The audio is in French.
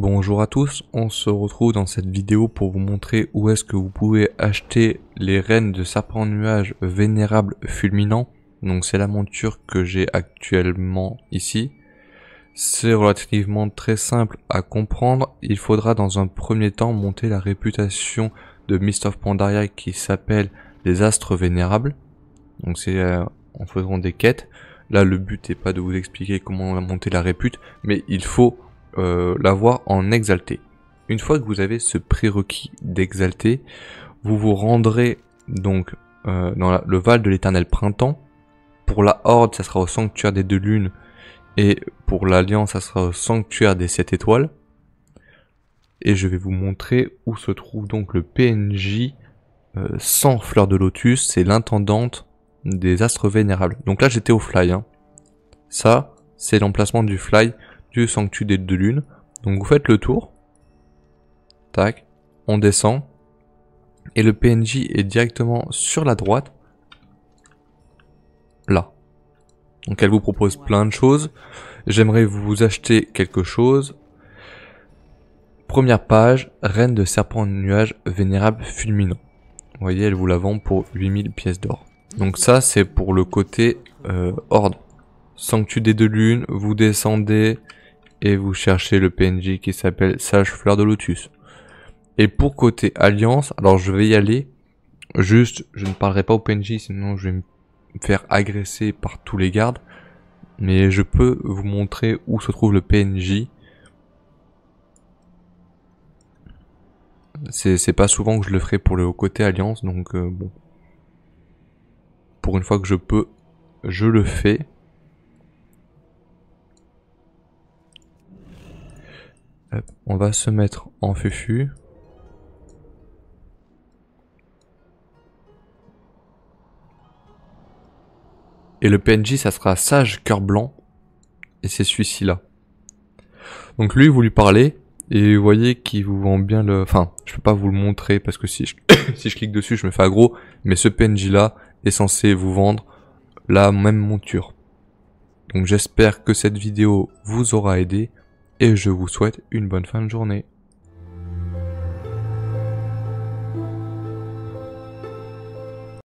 Bonjour à tous, on se retrouve dans cette vidéo pour vous montrer où est-ce que vous pouvez acheter les rênes de en nuage vénérable fulminant. Donc c'est la monture que j'ai actuellement ici. C'est relativement très simple à comprendre. Il faudra dans un premier temps monter la réputation de Mist of Pandaria qui s'appelle les astres vénérables. Donc c'est euh, en faisant des quêtes. Là le but n'est pas de vous expliquer comment on a monter la répute, mais il faut euh, l'avoir en exalté. Une fois que vous avez ce prérequis d'exalté, vous vous rendrez donc euh, dans le Val de l'éternel printemps. Pour la Horde, ça sera au sanctuaire des deux lunes. Et pour l'Alliance, ça sera au sanctuaire des sept étoiles. Et je vais vous montrer où se trouve donc le PNJ euh, sans fleur de lotus. C'est l'intendante des astres vénérables. Donc là, j'étais au fly. Hein. Ça, c'est l'emplacement du fly sanctu des deux lunes. Donc vous faites le tour. Tac. On descend. Et le PNJ est directement sur la droite. Là. Donc elle vous propose plein de choses. J'aimerais vous acheter quelque chose. Première page, reine de serpent de nuage vénérable fulminant. Vous voyez, elle vous la vend pour 8000 pièces d'or. Donc ça, c'est pour le côté euh, ordre horde. Sanctu des deux lunes, vous descendez, et vous cherchez le PNJ qui s'appelle Sage Fleur de Lotus. Et pour côté Alliance, alors je vais y aller. Juste, je ne parlerai pas au PNJ, sinon je vais me faire agresser par tous les gardes. Mais je peux vous montrer où se trouve le PNJ. C'est pas souvent que je le ferai pour le côté Alliance, donc euh, bon. Pour une fois que je peux, je le fais. on va se mettre en fufu. Et le PNJ, ça sera Sage Cœur Blanc. Et c'est celui-ci là. Donc lui, vous lui parlez. Et vous voyez qu'il vous vend bien le... Enfin, je peux pas vous le montrer parce que si je, si je clique dessus, je me fais aggro. Mais ce PNJ là est censé vous vendre la même monture. Donc j'espère que cette vidéo vous aura aidé et je vous souhaite une bonne fin de journée.